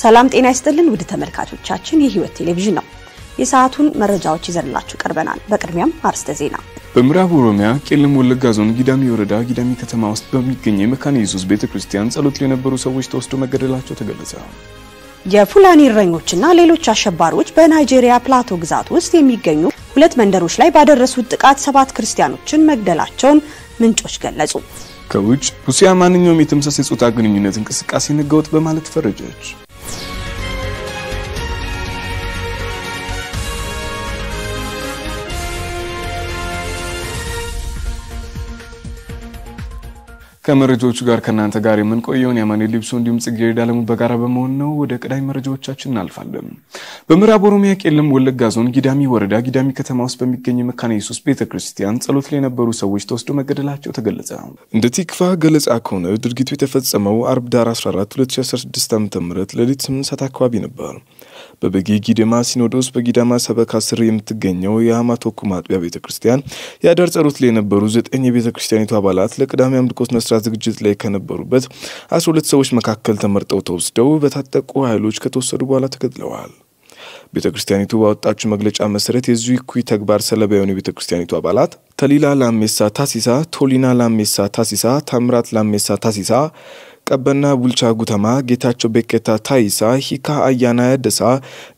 ሰላም ጤና ይስጥልን ውድ ተመልካቾቻችን፣ የህይወት ቴሌቪዥን ነው። የሰዓቱን መረጃዎች ይዘንላችሁ ቀርበናል። በቅድሚያም አርስተ ዜና። በምዕራብ ኦሮሚያ ቄለም ወለጋ ዞን ጊዳሚ ወረዳ ጊዳሚ ከተማ ውስጥ በሚገኝ የመካነ ኢየሱስ ቤተ ክርስቲያን ጸሎት ላይ የነበሩ ሰዎች ተወስዶ መገደላቸው ተገለጸ። የፉላኒ እረኞችና ሌሎች አሸባሪዎች በናይጄሪያ ፕላቶ ግዛት ውስጥ የሚገኙ ሁለት መንደሮች ላይ ባደረሱት ጥቃት ሰባት ክርስቲያኖችን መግደላቸውን ምንጮች ገለጹ። ከውጭ ሩሲያ ማንኛውም የተመሳሳይ ጾታ ግንኙነት እንቅስቃሴ ህገወጥ በማለት ፈረጀች። ከመረጃዎቹ ጋር ከእናንተ ጋር የምንቆየውን የማኔ ሊብሶ እንዲሁም ጽጌረዳ አለሙ በጋራ በመሆን ነው። ወደ ቀዳሚ መረጃዎቻችን እናልፋለን። በምዕራብ ኦሮሚያ ቄለም ወለጋ ዞን ጊዳሚ ወረዳ ጊዳሚ ከተማ ውስጥ በሚገኝ የመካነ ኢየሱስ ቤተ ክርስቲያን ጸሎት ላይ የነበሩ ሰዎች ተወስዶ መገደላቸው ተገለጸ። እንደ ቲክፋ ገለጻ ከሆነ ድርጊቱ የተፈጸመው አርብ ዳር 14 2016 ዓ ም ሌሊት 8 ሰዓት አካባቢ ነበር። በበጌ ጊደማ ሲኖዶስ በጊዳማ ሰበካ ስር የምትገኘው የሀማቶኩ ማጥቢያ ቤተ ክርስቲያን የአዳር ጸሎት ላይ የነበሩ ዘጠኝ የቤተ ክርስቲያኒቱ አባላት ለቅዳሜ አምልኮ መስ ስራ ዝግጅት ላይ ከነበሩበት 12 ሰዎች መካከል ተመርጠው ተወስደው በታጠቁ ኃይሎች ከተወሰዱ በኋላ ተገድለዋል። ቤተ ክርስቲያኒቱ ባወጣችው መግለጫ መሰረት የዚሁ እኩይ ተግባር ሰለባ የሆኑ የቤተ ክርስቲያኒቱ አባላት ተሊላ ላሜሳ ታሲሳ፣ ቶሊና ላሜሳ ታሲሳ፣ ታምራት ላሜሳ ታሲሳ ቀበና ቡልቻ ጉተማ ጌታቸው ቤቄታ ታይሳ፣ ሂካ አያና ያደሳ፣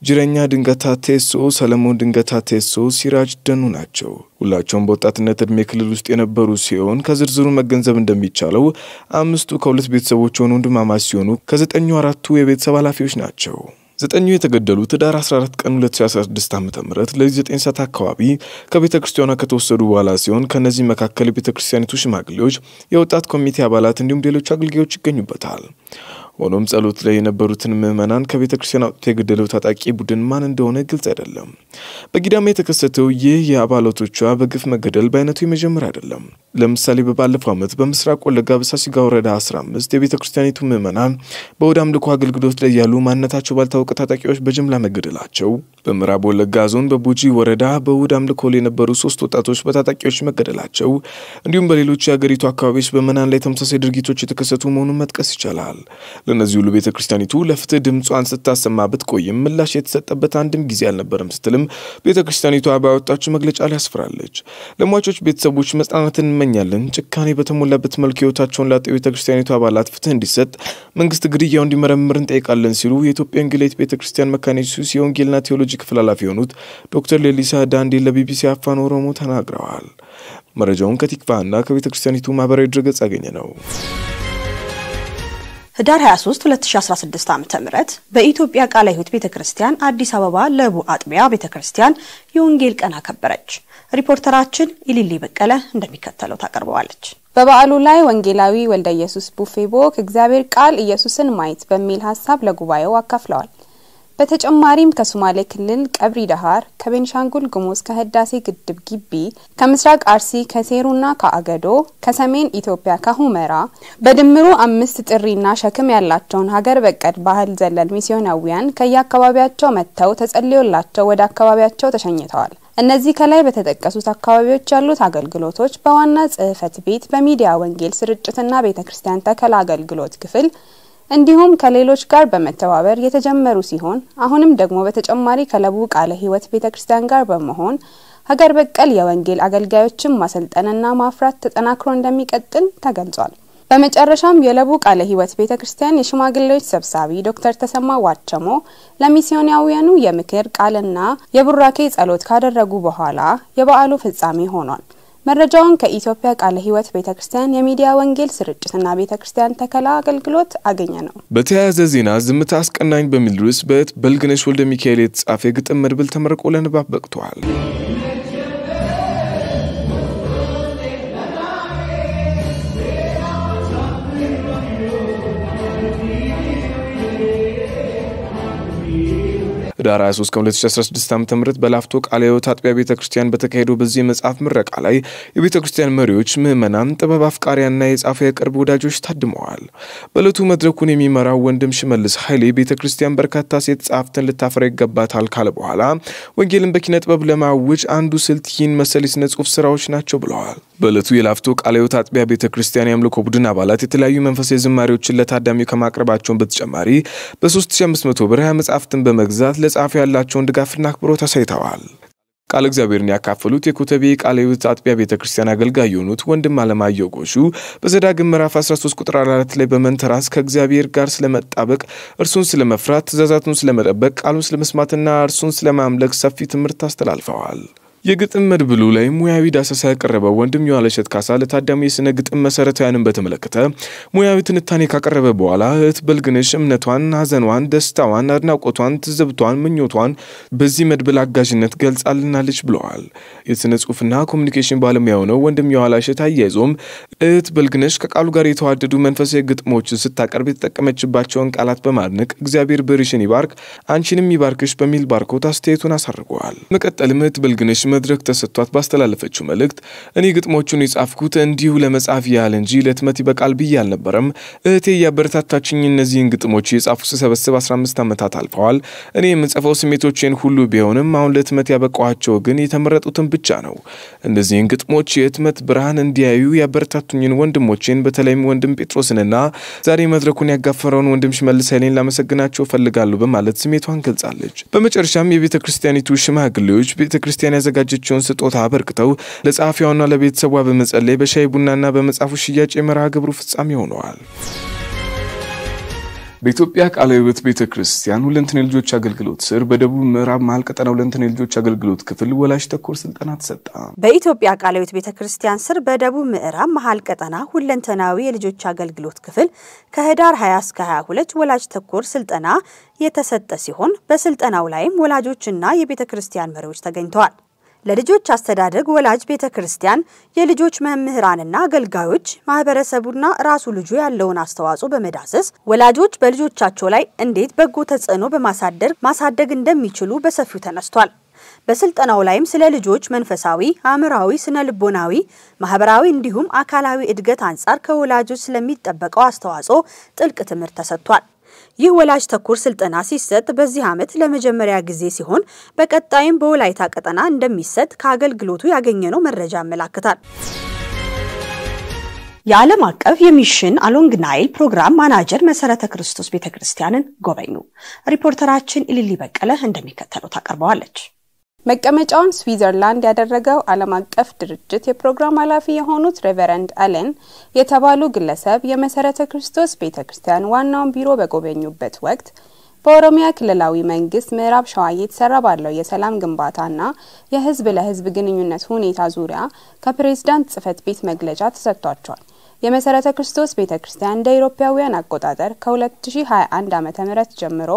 ጅረኛ ድንገታ ቴሶ፣ ሰለሞን ድንገታ ቴሶ ሲራጅ ደኑ ናቸው። ሁላቸውም በወጣትነት እድሜ ክልል ውስጥ የነበሩ ሲሆን ከዝርዝሩ መገንዘብ እንደሚቻለው አምስቱ ከሁለት ቤተሰቦች ሆኑ ወንድማማች ሲሆኑ ከዘጠኙ አራቱ የቤተሰብ ኃላፊዎች ናቸው። ዘጠኙ የተገደሉት ኅዳር 14 ቀን 2016 ዓ ም ለሊት 9 ሰዓት አካባቢ ከቤተ ክርስቲያኗ ከተወሰዱ በኋላ ሲሆን ከእነዚህ መካከል የቤተ ክርስቲያኒቱ ሽማግሌዎች፣ የወጣት ኮሚቴ አባላት እንዲሁም ሌሎች አገልጋዮች ይገኙበታል። ሆኖም ጸሎት ላይ የነበሩትን ምዕመናን ከቤተ ክርስቲያን አውጥቶ የገደለው ታጣቂ ቡድን ማን እንደሆነ ግልጽ አይደለም። በጊዳማ የተከሰተው ይህ የአባላቶቿ በግፍ መገደል በአይነቱ የመጀመሪያ አይደለም። ለምሳሌ በባለፈው ዓመት በምስራቅ ወለጋ በሳሲጋ ወረዳ 15 የቤተ ክርስቲያኒቱ ምዕመናን በወደ አምልኮ አገልግሎት ላይ ያሉ ማንነታቸው ባልታወቀ ታጣቂዎች በጅምላ መገደላቸው፣ በምዕራብ ወለጋ ዞን በቡጂ ወረዳ በውድ አምልኮ ላይ የነበሩ ሶስት ወጣቶች በታጣቂዎች መገደላቸው እንዲሁም በሌሎች የአገሪቱ አካባቢዎች በመናን ላይ ተመሳሳይ ድርጊቶች የተከሰቱ መሆኑን መጥቀስ ይቻላል። ለእነዚህ ሁሉ ቤተ ክርስቲያኒቱ ለፍትህ ድምጿን ስታሰማ ብትቆይም ምላሽ የተሰጠበት አንድም ጊዜ አልነበረም ስትልም ቤተ ክርስቲያኒቷ ባወጣችው መግለጫ ላይ አስፍራለች። ለሟቾች ቤተሰቦች መጽናናትን እንመኛለን። ጭካኔ በተሞላበት መልኩ ህይወታቸውን ላጡ ቤተ ክርስቲያኒቱ አባላት ፍትህ እንዲሰጥ መንግስት ግድያው እንዲመረምር እንጠይቃለን ሲሉ የኢትዮጵያ ወንጌላዊት ቤተ ክርስቲያን መካነ ኢየሱስ የወንጌልና ቴዎሎጂ ክፍል ኃላፊ የሆኑት ዶክተር ሌሊሳ ዳንዴ ለቢቢሲ አፋን ኦሮሞ ተናግረዋል። መረጃውን ከቲክቫ እና ከቤተ ክርስቲያኒቱ ማህበራዊ ድረገጽ ያገኘ ነው። ህዳር 23 2016 ዓ.ም በኢትዮጵያ ቃለ ሕይወት ቤተክርስቲያን አዲስ አበባ ለቡ አጥቢያ ቤተክርስቲያን የወንጌል ቀን አከበረች። ሪፖርተራችን ኢሊሊ በቀለ እንደሚከተለው ታቀርበዋለች። በበዓሉ ላይ ወንጌላዊ ወልደ ኢየሱስ ቡፌቦክ እግዚአብሔር ቃል ኢየሱስን ማየት በሚል ሀሳብ ለጉባኤው አካፍለዋል። በተጨማሪም ከሶማሌ ክልል ቀብሪ ዳሃር፣ ከቤንሻንጉል ጉሙዝ ከህዳሴ ግድብ ግቢ፣ ከምስራቅ አርሲ ከሴሩና ከአገዶ፣ ከሰሜን ኢትዮጵያ ከሁመራ በድምሩ አምስት ጥሪና ሸክም ያላቸውን ሀገር በቀል ባህል ዘለል ሚስዮናዊያን ከየአካባቢያቸው መጥተው ተጸልዮላቸው ወደ አካባቢያቸው ተሸኝተዋል። እነዚህ ከላይ በተጠቀሱት አካባቢዎች ያሉት አገልግሎቶች በዋና ጽህፈት ቤት በሚዲያ ወንጌል ስርጭትና ቤተ ክርስቲያን ተከላ አገልግሎት ክፍል እንዲሁም ከሌሎች ጋር በመተባበር የተጀመሩ ሲሆን አሁንም ደግሞ በተጨማሪ ከለቡ ቃለ ሕይወት ቤተ ክርስቲያን ጋር በመሆን ሀገር በቀል የወንጌል አገልጋዮችን ማሰልጠንና ማፍራት ተጠናክሮ እንደሚቀጥል ተገልጿል። በመጨረሻም የለቡ ቃለ ሕይወት ቤተ ክርስቲያን የሽማግሌዎች ሰብሳቢ ዶክተር ተሰማ ዋቸሞ ለሚስዮናውያኑ የምክር ቃልና የቡራኬ ጸሎት ካደረጉ በኋላ የበዓሉ ፍጻሜ ሆኗል። መረጃውን ከኢትዮጵያ ቃለ ሕይወት ቤተ ክርስቲያን የሚዲያ ወንጌል ስርጭትና ቤተ ክርስቲያን ተከላ አገልግሎት አገኘ ነው። በተያያዘ ዜና ዝምታ አስቀናኝ በሚል ርዕስ በት በልግነሽ ወልደ ሚካኤል የተጻፈ የግጥም መድብል ተመርቆ ለንባብ በቅተዋል። ህዳር 23 ከ2016 ዓ ም በላፍቶ ቃለ ሕይወት አጥቢያ ቤተ ክርስቲያን በተካሄደው በዚህ መጽሐፍ ምረቃ ላይ የቤተ ክርስቲያን መሪዎች፣ ምዕመናን፣ ጥበብ አፍቃሪያና የጻፈ የቅርብ ወዳጆች ታድመዋል። በእለቱ መድረኩን የሚመራው ወንድም ሽመልስ ኃይሌ ቤተ ክርስቲያን በርካታ ሴት ጸሐፍትን ልታፈራ ይገባታል ካለ በኋላ ወንጌልን በኪነ ጥበብ ለማወጅ አንዱ ስልት ይህን መሰል የስነ ጽሁፍ ስራዎች ናቸው ብለዋል። በእለቱ የላፍቶ ቃለ ሕይወት አጥቢያ ቤተ ክርስቲያን የአምልኮ ቡድን አባላት የተለያዩ መንፈሳዊ ዝማሬዎችን ለታዳሚው ከማቅረባቸውን በተጨማሪ በ3500 ብር መጽሐፍትን በመግዛት ለጸሐፊው ያላቸውን ድጋፍና አክብሮት አሳይተዋል። ቃል እግዚአብሔርን ያካፈሉት የኮተቤ ቃለ ሕይወት አጥቢያ ቤተ ክርስቲያን አገልጋይ የሆኑት ወንድም አለማየሁ ጎሹ በዘዳግም ምዕራፍ 13 ቁጥር 4 ላይ በመንተራስ ከእግዚአብሔር ጋር ስለመጣበቅ፣ እርሱን ስለመፍራት፣ ትእዛዛቱን ስለመጠበቅ፣ ቃሉን ስለመስማትና እርሱን ስለማምለክ ሰፊ ትምህርት አስተላልፈዋል። የግጥም መድብሉ ላይ ሙያዊ ዳሰሳ ያቀረበው ወንድም የዋለሸት ካሳ ለታዳሚ የስነ ግጥም መሰረታውያንን በተመለከተ ሙያዊ ትንታኔ ካቀረበ በኋላ እህት በልግነሽ እምነቷን፣ ሀዘኗን ደስታዋን፣ አድናቆቷን፣ ትዝብቷን፣ ምኞቷን በዚህ መድብል አጋዥነት ገልጻልናለች ብለዋል። የስነ ጽሁፍና ኮሚኒኬሽን ባለሙያ የሆነው ወንድም የዋለሸት አያይዞም እህት በልግነሽ ከቃሉ ጋር የተዋደዱ መንፈሳዊ ግጥሞችን ስታቀርብ የተጠቀመችባቸውን ቃላት በማድነቅ እግዚአብሔር ብርሽን ይባርክ አንቺንም ይባርክሽ በሚል ባርኮት አስተያየቱን አሳርገዋል። መቀጠልም እህት በልግንሽ መድረክ ተሰጥቷት ባስተላለፈችው መልእክት እኔ ግጥሞቹን የጻፍኩት እንዲሁ ለመጻፍ ያህል እንጂ ለትመት ይበቃል ብዬ አልነበረም። እህቴ እያበረታታችኝ እነዚህን ግጥሞች የጻፉ ስሰበስብ 15 ዓመታት አልፈዋል። እኔ የምጽፈው ስሜቶቼን ሁሉ ቢሆንም አሁን ለትመት ያበቃኋቸው ግን የተመረጡትን ብቻ ነው። እነዚህን ግጥሞች የህትመት ብርሃን እንዲያዩ ያበረታቱኝን ወንድሞቼን በተለይም ወንድም ጴጥሮስንና ዛሬ መድረኩን ያጋፈረውን ወንድም ሽመልስ ኃይሌን ላመሰግናቸው ፈልጋሉ በማለት ስሜቷን ገልጻለች። በመጨረሻም የቤተ ክርስቲያኒቱ ሽማግሌዎች ቤተ ክርስቲያን ያዘጋ ያዘጋጀችውን ስጦታ አበርክተው ለጸሐፊዋና ለቤተሰቧ በመጸለይ በሻይ ቡናና በመጽሐፉ ሽያጭ የመርሃ ግብሩ ፍጻሜ ሆነዋል። በኢትዮጵያ ቃለ ሕይወት ቤተ ክርስቲያን ሁለንተና የልጆች አገልግሎት ስር በደቡብ ምዕራብ መሀል ቀጠና ሁለንተና የልጆች አገልግሎት ክፍል ወላጅ ተኮር ስልጠና ተሰጠ። በኢትዮጵያ ቃለ ሕይወት ቤተ ክርስቲያን ስር በደቡብ ምዕራብ መሀል ቀጠና ሁለንተናዊ የልጆች አገልግሎት ክፍል ከህዳር 20 እስከ 22 ወላጅ ተኮር ስልጠና የተሰጠ ሲሆን በስልጠናው ላይም ወላጆችና የቤተ ክርስቲያን መሪዎች ተገኝተዋል። ለልጆች አስተዳደግ ወላጅ ቤተ ክርስቲያን፣ የልጆች መምህራንና አገልጋዮች፣ ማህበረሰቡና ራሱ ልጁ ያለውን አስተዋጽኦ በመዳሰስ ወላጆች በልጆቻቸው ላይ እንዴት በጎ ተጽዕኖ በማሳደር ማሳደግ እንደሚችሉ በሰፊው ተነስቷል። በስልጠናው ላይም ስለ ልጆች መንፈሳዊ፣ አእምራዊ፣ ስነ ልቦናዊ፣ ማህበራዊ እንዲሁም አካላዊ እድገት አንጻር ከወላጆች ስለሚጠበቀው አስተዋጽኦ ጥልቅ ትምህርት ተሰጥቷል። ይህ ወላጅ ተኮር ስልጠና ሲሰጥ በዚህ ዓመት ለመጀመሪያ ጊዜ ሲሆን በቀጣይም በወላይታ ቀጠና እንደሚሰጥ ከአገልግሎቱ ያገኘነው መረጃ ያመላክታል። የዓለም አቀፍ የሚሽን አሎንግ ናይል ፕሮግራም ማናጀር መሰረተ ክርስቶስ ቤተክርስቲያንን ጎበኙ። ሪፖርተራችን ኢሊሊ በቀለ እንደሚከተለው ታቀርበዋለች። መቀመጫውን ስዊዘርላንድ ያደረገው ዓለም አቀፍ ድርጅት የፕሮግራም ኃላፊ የሆኑት ሬቨረንድ አለን የተባሉ ግለሰብ የመሰረተ ክርስቶስ ቤተ ክርስቲያን ዋናውን ቢሮ በጎበኙበት ወቅት በኦሮሚያ ክልላዊ መንግስት ምዕራብ ሸዋ እየተሰራ ባለው የሰላም ግንባታና የህዝብ ለህዝብ ግንኙነት ሁኔታ ዙሪያ ከፕሬዝዳንት ጽህፈት ቤት መግለጫ ተሰጥቷቸዋል። የመሰረተ ክርስቶስ ቤተ ክርስቲያን እንደ ኢሮፓውያን አቆጣጠር ከ2021 ዓ ም ጀምሮ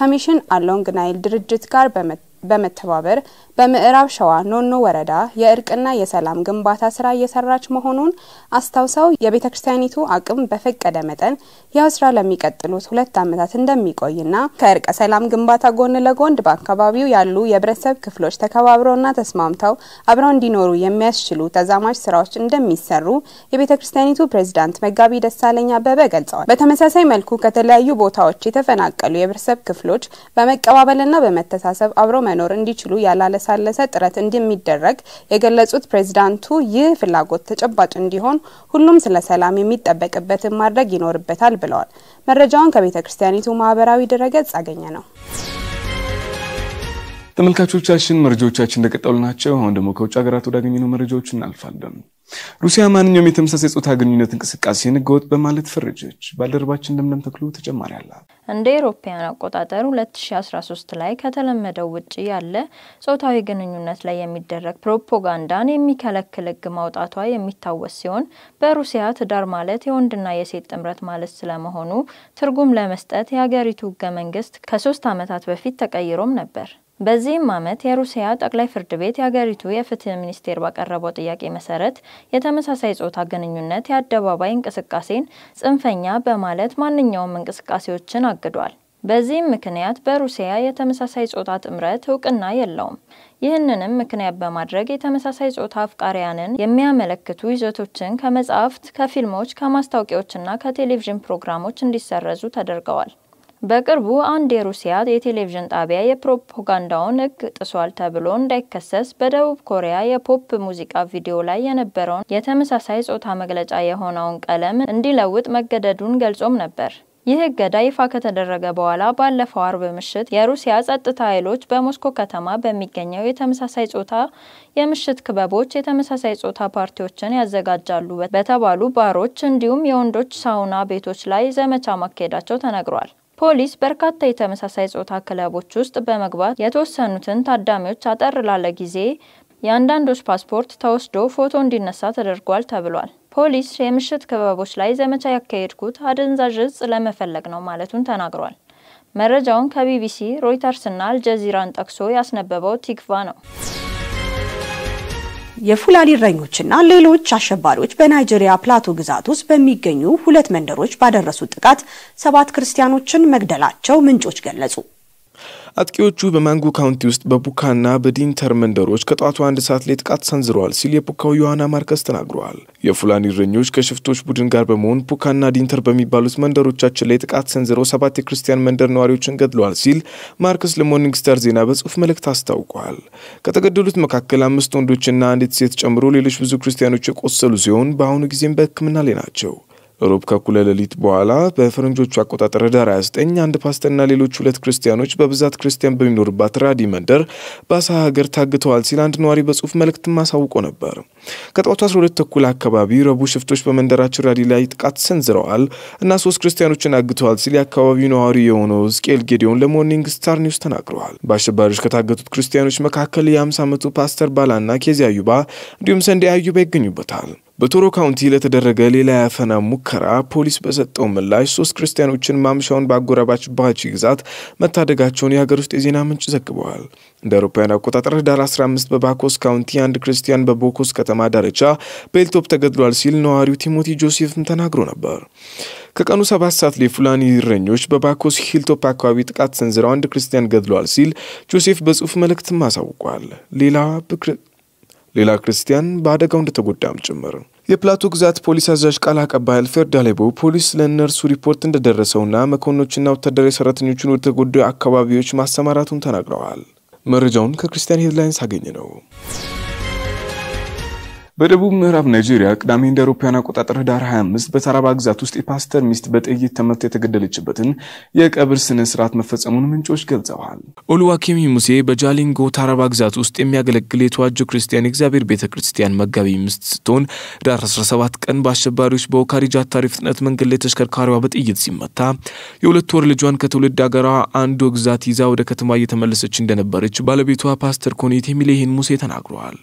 ከሚሽን አሎንግ ናይል ድርጅት ጋር በመ በመተባበር በምዕራብ ሸዋ ኖኖ ወረዳ የእርቅና የሰላም ግንባታ ስራ እየሰራች መሆኑን አስታውሰው የቤተ ክርስቲያኒቱ አቅም በፈቀደ መጠን ያው ስራ ለሚቀጥሉት ሁለት ዓመታት እንደሚቆይና ከእርቀ ሰላም ግንባታ ጎን ለጎን በአካባቢው ያሉ የህብረተሰብ ክፍሎች ተከባብረውና ተስማምተው አብረው እንዲኖሩ የሚያስችሉ ተዛማጅ ስራዎች እንደሚሰሩ የቤተ ክርስቲያኒቱ ፕሬዚዳንት መጋቢ ደሳለኝ አበበ ገልጸዋል። በተመሳሳይ መልኩ ከተለያዩ ቦታዎች የተፈናቀሉ የህብረተሰብ ክፍሎች በመቀባበልና በመተሳሰብ አብረው መኖር እንዲችሉ ያላለሳለሰ ጥረት እንደሚደረግ የገለጹት ፕሬዚዳንቱ ይህ ፍላጎት ተጨባጭ እንዲሆን ሁሉም ስለ ሰላም የሚጠበቅበትን ማድረግ ይኖርበታል ብለዋል። መረጃውን ከቤተ ክርስቲያኒቱ ማህበራዊ ድረገጽ አገኘ ነው። ተመልካቾቻችን መረጃዎቻችን እንደቀጠሉ ናቸው። አሁን ደግሞ ከውጭ ሀገራት ነው መረጃዎች እናልፋለን። ሩሲያ ማንኛውም የተመሳሳይ ጾታ ግንኙነት እንቅስቃሴን ሕገወጥ በማለት ፈረጀች። ባልደረባችን ለምለም ተክሉ ተጨማሪ አላት። እንደ ኤሮፓያን አቆጣጠር 2013 ላይ ከተለመደው ውጭ ያለ ጾታዊ ግንኙነት ላይ የሚደረግ ፕሮፓጋንዳን የሚከለክል ሕግ ማውጣቷ የሚታወስ ሲሆን በሩሲያ ትዳር ማለት የወንድና የሴት ጥምረት ማለት ስለመሆኑ ትርጉም ለመስጠት የሀገሪቱ ሕገ መንግስት ከሶስት ዓመታት በፊት ተቀይሮም ነበር። በዚህም ዓመት የሩሲያ ጠቅላይ ፍርድ ቤት የሀገሪቱ የፍትህ ሚኒስቴር ባቀረበው ጥያቄ መሰረት የተመሳሳይ ጾታ ግንኙነት የአደባባይ እንቅስቃሴን ጽንፈኛ በማለት ማንኛውም እንቅስቃሴዎችን አግዷል። በዚህም ምክንያት በሩሲያ የተመሳሳይ ጾታ ጥምረት እውቅና የለውም። ይህንንም ምክንያት በማድረግ የተመሳሳይ ጾታ አፍቃሪያንን የሚያመለክቱ ይዘቶችን ከመጻሕፍት፣ ከፊልሞች፣ ከማስታወቂያዎችና ከቴሌቪዥን ፕሮግራሞች እንዲሰረዙ ተደርገዋል። በቅርቡ አንድ የሩሲያ የቴሌቪዥን ጣቢያ የፕሮፓጋንዳውን ሕግ ጥሷል ተብሎ እንዳይከሰስ በደቡብ ኮሪያ የፖፕ ሙዚቃ ቪዲዮ ላይ የነበረውን የተመሳሳይ ጾታ መግለጫ የሆነውን ቀለም እንዲለውጥ መገደዱን ገልጾም ነበር። ይህ እገዳ ይፋ ከተደረገ በኋላ ባለፈው አርብ ምሽት የሩሲያ ጸጥታ ኃይሎች በሞስኮ ከተማ በሚገኘው የተመሳሳይ ጾታ የምሽት ክበቦች የተመሳሳይ ጾታ ፓርቲዎችን ያዘጋጃሉ በተባሉ ባሮች እንዲሁም የወንዶች ሳውና ቤቶች ላይ ዘመቻ ማካሄዳቸው ተነግሯል። ፖሊስ በርካታ የተመሳሳይ ጾታ ክለቦች ውስጥ በመግባት የተወሰኑትን ታዳሚዎች አጠር ላለ ጊዜ የአንዳንዶች ፓስፖርት ተወስዶ ፎቶ እንዲነሳ ተደርጓል ተብሏል። ፖሊስ የምሽት ክበቦች ላይ ዘመቻ ያካሄድኩት አደንዛዥ እጽ ለመፈለግ ነው ማለቱን ተናግሯል። መረጃውን ከቢቢሲ ሮይተርስና አልጀዚራን ጠቅሶ ያስነበበው ቲክቫ ነው። የፉላሊ እረኞችና ሌሎች አሸባሪዎች በናይጄሪያ ፕላቶ ግዛት ውስጥ በሚገኙ ሁለት መንደሮች ባደረሱት ጥቃት ሰባት ክርስቲያኖችን መግደላቸው ምንጮች ገለጹ። አጥቂዎቹ በማንጎ ካውንቲ ውስጥ በቡካና በዲንተር መንደሮች ከጠዋቱ አንድ ሰዓት ላይ ጥቃት ሰንዝረዋል ሲል የፑካው ዮሐና ማርከስ ተናግረዋል። የፉላኒ እረኞች ከሽፍቶች ቡድን ጋር በመሆን ፑካና ዲንተር በሚባሉት መንደሮቻችን ላይ ጥቃት ሰንዝረው ሰባት የክርስቲያን መንደር ነዋሪዎችን ገድለዋል ሲል ማርከስ ለሞርኒንግ ስታር ዜና በጽሁፍ መልእክት አስታውቋል። ከተገደሉት መካከል አምስት ወንዶችና አንዲት ሴት ጨምሮ ሌሎች ብዙ ክርስቲያኖች የቆሰሉ ሲሆን በአሁኑ ጊዜም በሕክምና ላይ ናቸው። ሮብ ከኩለ ሌሊት በኋላ በፈረንጆቹ አቆጣጠር ዳር 29 አንድ ፓስተርና ሌሎች ሁለት ክርስቲያኖች በብዛት ክርስቲያን በሚኖርባት ራዲ መንደር በአሳ ሀገር ታግተዋል ሲል አንድ ነዋሪ በጽሁፍ መልእክት አሳውቆ ነበር። ከጠዋቱ 12 ተኩል አካባቢ ረቡ ሽፍቶች በመንደራቸው ራዲ ላይ ጥቃት ሰንዝረዋል እና ሶስት ክርስቲያኖችን አግተዋል ሲል የአካባቢው ነዋሪ የሆነው ዝቅኤል ጌዲዮን ለሞርኒንግ ስታር ኒውስ ተናግረዋል። በአሸባሪዎች ከታገቱት ክርስቲያኖች መካከል የ50 ዓመቱ ፓስተር ባላና ኬዚ አዩባ እንዲሁም ሰንዴ አዩባ ይገኙበታል። በቶሮ ካውንቲ ለተደረገ ሌላ የአፈና ሙከራ ፖሊስ በሰጠው ምላሽ ሶስት ክርስቲያኖችን ማምሻውን በአጎራባች ባቺ ግዛት መታደጋቸውን የሀገር ውስጥ የዜና ምንጭ ዘግበዋል። እንደ አውሮፓውያን አቆጣጠር ዳር 15 በባኮስ ካውንቲ አንድ ክርስቲያን በቦኮስ ከተማ ዳርቻ በሄሊኮፕተር ተገድሏል ሲል ነዋሪው ቲሞቲ ጆሴፍም ተናግሮ ነበር። ከቀኑ ሰባት ሰዓት ላይ ፉላኒ እረኞች በባኮስ ሂልቶፕ አካባቢ ጥቃት ሰንዝረው አንድ ክርስቲያን ገድሏል ሲል ጆሴፍ በጽሑፍ መልእክትም አሳውቋል። ሌላ ሌላ ክርስቲያን በአደጋው እንደተጎዳም ጭምር። የፕላቶ ግዛት ፖሊስ አዛዥ ቃል አቀባይ አልፌርድ አሌቦ ፖሊስ ለእነርሱ ሪፖርት እንደደረሰውና መኮንኖችና ወታደራዊ ሰራተኞችን ወደ ተጎዱ አካባቢዎች ማሰማራቱን ተናግረዋል። መረጃውን ከክርስቲያን ሄድላይንስ አገኘ ነው። በደቡብ ምዕራብ ናይጄሪያ ቅዳሜ እንደ አውሮፓውያን አቆጣጠር ህዳር 25 በታራባ ግዛት ውስጥ የፓስተር ሚስት በጥይት ተመታ የተገደለችበትን የቀብር ስነ ስርዓት መፈጸሙን ምንጮች ገልጸዋል። ኦሉዋኬሚ ሙሴ በጃሊንጎ ታራባ ግዛት ውስጥ የሚያገለግል የተዋጆ ክርስቲያን የእግዚአብሔር ቤተ ክርስቲያን መጋቢ ሚስት ስትሆን ህዳር 17 ቀን በአሸባሪዎች በኦካሪ ጃታሪ ፍጥነት መንገድ ላይ ተሽከርካሪዋ በጥይት ሲመታ የሁለት ወር ልጇን ከትውልድ ሀገሯ አንዶ ግዛት ይዛ ወደ ከተማ እየተመለሰች እንደነበረች ባለቤቷ ፓስተር ኮኔት የሚል ይህን ሙሴ ተናግረዋል።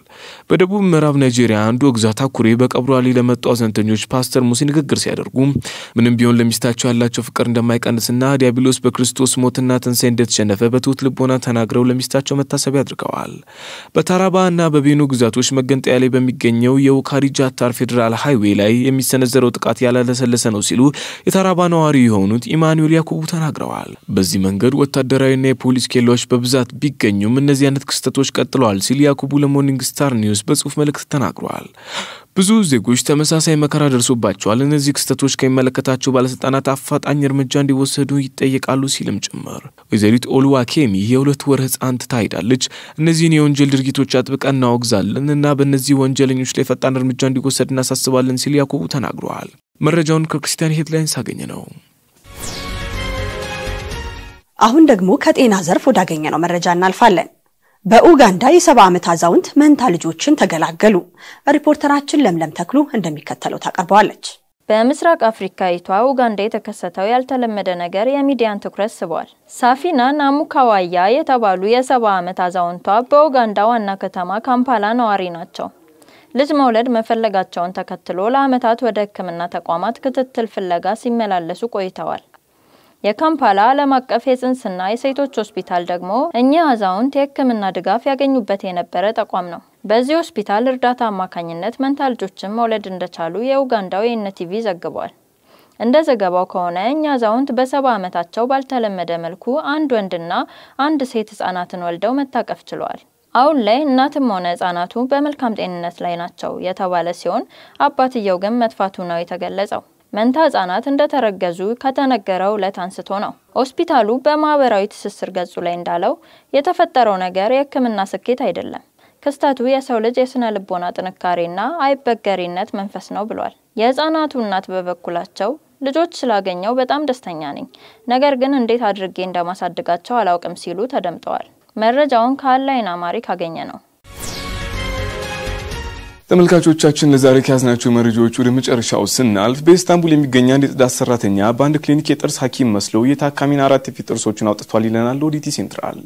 በደቡብ ምዕራብ ናይጄሪያ አንዱ ግዛት አኩሬ በቀብሯ ላይ ለመጡ አዘንተኞች ፓስተር ሙሴ ንግግር ሲያደርጉ ምንም ቢሆን ለሚስታቸው ያላቸው ፍቅር እንደማይቀንስና ዲያብሎስ በክርስቶስ ሞትና ትንሣኤ እንደተሸነፈ በትውት ልቦና ተናግረው ለሚስታቸው መታሰቢያ አድርገዋል። በታራባ እና በቤኑ ግዛቶች መገንጠያ ላይ በሚገኘው የውካሪ ጃታር ፌዴራል ሃይዌ ላይ የሚሰነዘረው ጥቃት ያላለሰለሰ ነው ሲሉ የታራባ ነዋሪ የሆኑት ኢማኑኤል ያኩቡ ተናግረዋል። በዚህ መንገድ ወታደራዊና የፖሊስ ኬላዎች በብዛት ቢገኙም እነዚህ አይነት ክስተቶች ቀጥለዋል ሲል ያኩቡ ለሞርኒንግ ስታር ኒውስ በጽሁፍ መልእክት ተናግሯል። ተናግረዋል። ብዙ ዜጎች ተመሳሳይ መከራ ደርሶባቸዋል። እነዚህ ክስተቶች ከሚመለከታቸው ባለስልጣናት አፋጣኝ እርምጃ እንዲወሰዱ ይጠየቃሉ ሲልም ጭምር ወይዘሪት ኬሚ የሁለት ወር ህፃን ትታሂዳለች። እነዚህን የወንጀል ድርጊቶች አጥብቀን እናወግዛለን እና በእነዚህ ወንጀለኞች ላይ ፈጣን እርምጃ እንዲወሰድ እናሳስባለን ሲል ያኮቡ ተናግረዋል። መረጃውን ከክርስቲያን ሄድላይንስ አገኘ ነው። አሁን ደግሞ ከጤና ዘርፍ ወዳገኘ ነው መረጃ እናልፋለን። በኡጋንዳ የሰባ ዓመት አዛውንት መንታ ልጆችን ተገላገሉ። ሪፖርተራችን ለምለም ተክሉ እንደሚከተለው ታቀርበዋለች። በምስራቅ አፍሪካዊቷ ኡጋንዳ የተከሰተው ያልተለመደ ነገር የሚዲያን ትኩረት ስቧል። ሳፊና ናሙካዋያ የተባሉ የሰባ ዓመት አዛውንቷ በኡጋንዳ ዋና ከተማ ካምፓላ ነዋሪ ናቸው። ልጅ መውለድ መፈለጋቸውን ተከትሎ ለዓመታት ወደ ሕክምና ተቋማት ክትትል ፍለጋ ሲመላለሱ ቆይተዋል። የካምፓላ ዓለም አቀፍ የጽንስና የሴቶች ሆስፒታል ደግሞ እኚህ አዛውንት የሕክምና ድጋፍ ያገኙበት የነበረ ተቋም ነው። በዚህ ሆስፒታል እርዳታ አማካኝነት መንታ ልጆችን መውለድ እንደቻሉ የኡጋንዳው የነቲቪ ዘግቧል። እንደ ዘገባው ከሆነ እኚህ አዛውንት በሰባ ዓመታቸው ባልተለመደ መልኩ አንድ ወንድና አንድ ሴት ህጻናትን ወልደው መታቀፍ ችለዋል። አሁን ላይ እናትም ሆነ ህጻናቱ በመልካም ጤንነት ላይ ናቸው የተባለ ሲሆን አባትየው ግን መጥፋቱ ነው የተገለጸው። መንታ ህጻናት እንደተረገዙ ከተነገረው ዕለት አንስቶ ነው። ሆስፒታሉ በማህበራዊ ትስስር ገጹ ላይ እንዳለው የተፈጠረው ነገር የህክምና ስኬት አይደለም፣ ክስተቱ የሰው ልጅ የስነ ልቦና ጥንካሬና አይበገሪነት መንፈስ ነው ብሏል። የህፃናቱ እናት በበኩላቸው ልጆች ስላገኘው በጣም ደስተኛ ነኝ፣ ነገር ግን እንዴት አድርጌ እንደማሳድጋቸው አላውቅም ሲሉ ተደምጠዋል። መረጃውን ከአላይን አማሪ ካገኘ ነው። ተመልካቾቻችን ለዛሬ ከያዝናቸው መረጃዎች ወደ መጨረሻው ስናልፍ በኢስታንቡል የሚገኝ አንድ የጽዳት ሰራተኛ በአንድ ክሊኒክ የጥርስ ሐኪም መስሎ የታካሚን አራት የፊት ጥርሶችን አውጥቷል ይለናል ኦዲቲ ሴንትራል።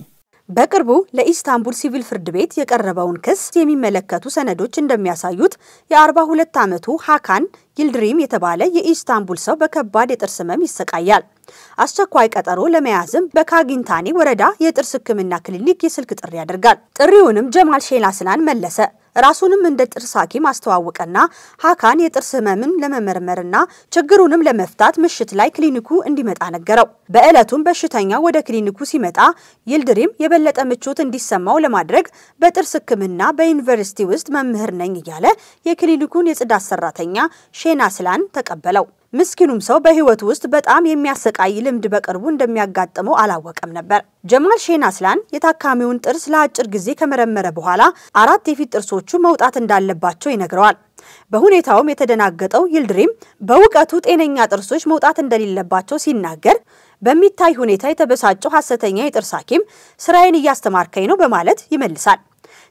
በቅርቡ ለኢስታንቡል ሲቪል ፍርድ ቤት የቀረበውን ክስ የሚመለከቱ ሰነዶች እንደሚያሳዩት የ42 ዓመቱ ሀካን ይልድሪም የተባለ የኢስታንቡል ሰው በከባድ የጥርስ ህመም ይሰቃያል። አስቸኳይ ቀጠሮ ለመያዝም በካጊንታኒ ወረዳ የጥርስ ህክምና ክሊኒክ የስልክ ጥሪ ያደርጋል። ጥሪውንም ጀማል ሼላስናን መለሰ። ራሱንም እንደ ጥርስ ሐኪም አስተዋወቀና ሀካን የጥርስ ህመምን ለመመርመርና ችግሩንም ለመፍታት ምሽት ላይ ክሊኒኩ እንዲመጣ ነገረው። በዕለቱም በሽተኛው ወደ ክሊኒኩ ሲመጣ ይልድሪም የበለጠ ምቾት እንዲሰማው ለማድረግ በጥርስ ህክምና በዩኒቨርሲቲ ውስጥ መምህር ነኝ እያለ የክሊኒኩን የጽዳት ሰራተኛ ሼናስላን ተቀበለው። ምስኪኑም ሰው በህይወቱ ውስጥ በጣም የሚያሰቃይ ልምድ በቅርቡ እንደሚያጋጥመው አላወቀም ነበር። ጀማል ሼናስላን የታካሚውን ጥርስ ለአጭር ጊዜ ከመረመረ በኋላ አራት የፊት ጥርሶቹ መውጣት እንዳለባቸው ይነግረዋል። በሁኔታውም የተደናገጠው ይልድሪም በእውቀቱ ጤነኛ ጥርሶች መውጣት እንደሌለባቸው ሲናገር በሚታይ ሁኔታ የተበሳጨው ሐሰተኛ የጥርስ ሐኪም ስራዬን እያስተማርከኝ ነው በማለት ይመልሳል።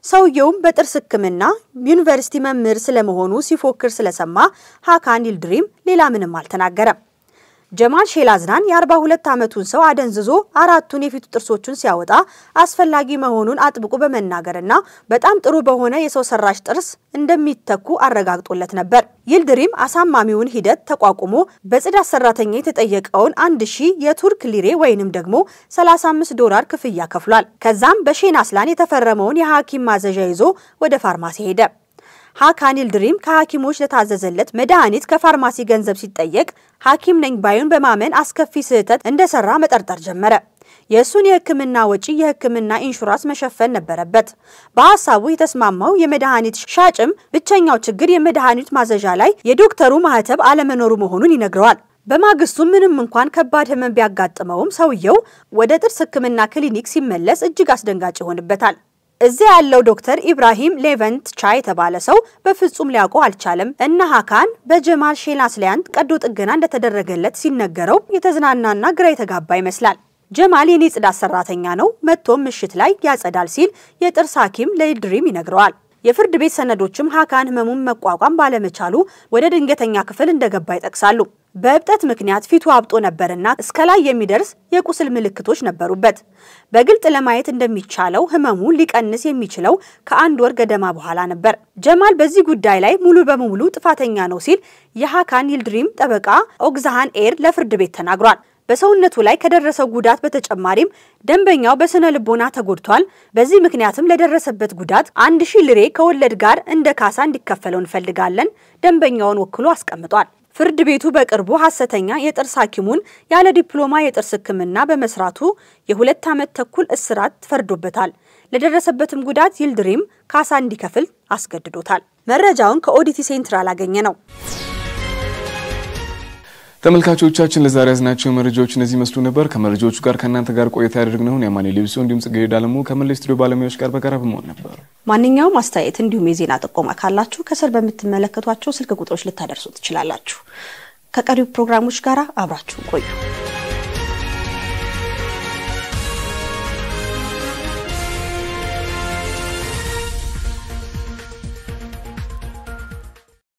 ሰውየውም በጥርስ ሕክምና ዩኒቨርሲቲ መምህር ስለመሆኑ ሲፎክር ስለሰማ ሀካን ይልድሪም ሌላ ምንም አልተናገረም። ጀማል ሼላዝናን የ42 ዓመቱን ሰው አደንዝዞ አራቱን የፊቱ ጥርሶቹን ሲያወጣ አስፈላጊ መሆኑን አጥብቆ በመናገርና በጣም ጥሩ በሆነ የሰው ሰራሽ ጥርስ እንደሚተኩ አረጋግጦለት ነበር። ይልድሪም አሳማሚውን ሂደት ተቋቁሞ በጽዳት ሰራተኛ የተጠየቀውን አንድ ሺህ የቱርክ ሊሬ ወይንም ደግሞ 35 ዶላር ክፍያ ከፍሏል። ከዛም በሼናስላን የተፈረመውን የሐኪም ማዘዣ ይዞ ወደ ፋርማሲ ሄደ። ሀካኒል ድሪም ከሐኪሞች ለታዘዘለት መድኃኒት ከፋርማሲ ገንዘብ ሲጠየቅ ሐኪም ነኝ ባዩን በማመን አስከፊ ስህተት እንደሰራ መጠርጠር ጀመረ። የእሱን የሕክምና ወጪ የህክምና ኢንሹራንስ መሸፈን ነበረበት። በሀሳቡ የተስማማው የመድኃኒት ሻጭም ብቸኛው ችግር የመድኃኒት ማዘዣ ላይ የዶክተሩ ማህተብ አለመኖሩ መሆኑን ይነግረዋል። በማግስቱ ምንም እንኳን ከባድ ህመም ቢያጋጥመውም ሰውየው ወደ ጥርስ ሕክምና ክሊኒክ ሲመለስ እጅግ አስደንጋጭ ይሆንበታል። እዚ ያለው ዶክተር ኢብራሂም ሌቨንት ቻ የተባለ ሰው በፍጹም ሊያውቁ አልቻለም። እነ ሀካን በጀማል ሼላስሊያን ቀዶ ጥገና እንደተደረገለት ሲነገረው የተዝናናና ግራ የተጋባ ይመስላል። ጀማል የኔ ጽዳት ሰራተኛ ነው፣ መጥቶም ምሽት ላይ ያጸዳል ሲል የጥርስ ሐኪም ለኢድሪም ይነግረዋል። የፍርድ ቤት ሰነዶችም ሀካን ህመሙን መቋቋም ባለመቻሉ ወደ ድንገተኛ ክፍል እንደገባ ይጠቅሳሉ። በእብጠት ምክንያት ፊቱ አብጦ ነበርና እስከ ላይ የሚደርስ የቁስል ምልክቶች ነበሩበት። በግልጥ ለማየት እንደሚቻለው ህመሙ ሊቀንስ የሚችለው ከአንድ ወር ገደማ በኋላ ነበር። ጀማል በዚህ ጉዳይ ላይ ሙሉ በሙሉ ጥፋተኛ ነው ሲል የሀካን ይልድሪም ጠበቃ ኦግዛሃን ኤር ለፍርድ ቤት ተናግሯል። በሰውነቱ ላይ ከደረሰው ጉዳት በተጨማሪም ደንበኛው በስነ ልቦና ተጎድቷል። በዚህ ምክንያትም ለደረሰበት ጉዳት አንድ ሺህ ልሬ ከወለድ ጋር እንደ ካሳ እንዲከፈለው እንፈልጋለን ደንበኛውን ወክሎ አስቀምጧል። ፍርድ ቤቱ በቅርቡ ሐሰተኛ የጥርስ ሐኪሙን ያለ ዲፕሎማ የጥርስ ሕክምና በመስራቱ የሁለት ዓመት ተኩል እስራት ፈርዶበታል። ለደረሰበትም ጉዳት ይልድሪም ካሳ እንዲከፍል አስገድዶታል። መረጃውን ከኦዲቲ ሴንትራል አገኘ ነው። ተመልካቾቻችን ለዛሬ ያዝናቸው መረጃዎች እነዚህ መስሉ ነበር። ከመረጃዎቹ ጋር ከእናንተ ጋር ቆይታ ያደረግነውን የማኔ ሊብሶ እንዲሁም ጽጌ አለሙ ከመላ ስቱዲዮ ባለሙያዎች ጋር በጋራ በመሆን ነበር። ማንኛውም አስተያየት እንዲሁም የዜና ጥቆማ ካላችሁ ከስር በምትመለከቷቸው ስልክ ቁጥሮች ልታደርሱ ትችላላችሁ። ከቀሪው ፕሮግራሞች ጋር አብራችሁ ቆዩ።